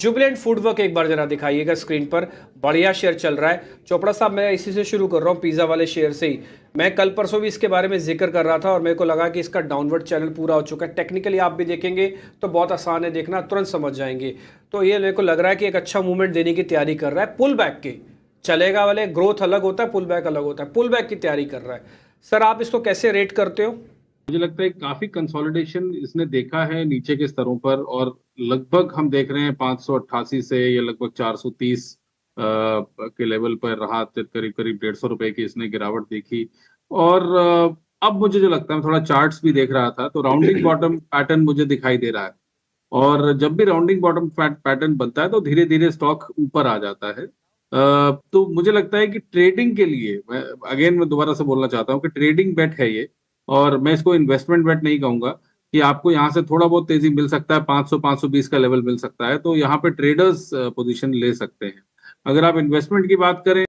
Jubilant foodwork एक बार जरा दिखाइएगा screen पर बढ़िया शेयर चल रहा है चोपड़ा साहब मैं इसी से शुरू कर रहा हूँ पिज़्ज़ा वाले शेयर से ही मैं कल परसों भी इसके बारे में जिक्र कर रहा था और मेरे को लगा कि इसका डाउनवर्ड चैनल पूरा हो चुका है टेक्निकली आप भी देखेंगे तो बहुत आसान है देखना तुरंत समझ जाएंगे तो ये मेरे को लग रहा है कि एक अच्छा मूवमेंट देने की तैयारी कर रहा है पुल बैक के चलेगा वाले ग्रोथ अलग होता है पुल बैक अलग होता है पुल बैक की तैयारी कर रहा है सर आप इसको कैसे रेट करते हो मुझे लगता है काफी कंसोलिडेशन इसने देखा है नीचे के स्तरों पर और लगभग हम देख रहे हैं पांच से या लगभग 430 के लेवल पर रहा करीब करीब डेढ़ सौ रुपए की इसने गिरावट देखी और अब मुझे जो लगता है थोड़ा चार्ट्स भी देख रहा था तो राउंडिंग बॉटम पैटर्न मुझे दिखाई दे रहा है और जब भी राउंडिंग बॉटम पैटर्न बनता है तो धीरे धीरे स्टॉक ऊपर आ जाता है तो मुझे लगता है कि ट्रेडिंग के लिए मैं अगेन मैं दोबारा से बोलना चाहता हूँ कि ट्रेडिंग बेट है ये और मैं इसको इन्वेस्टमेंट बेट नहीं कहूंगा कि आपको यहाँ से थोड़ा बहुत तेजी मिल सकता है 500 520 का लेवल मिल सकता है तो यहाँ पे ट्रेडर्स पोजीशन ले सकते हैं अगर आप इन्वेस्टमेंट की बात करें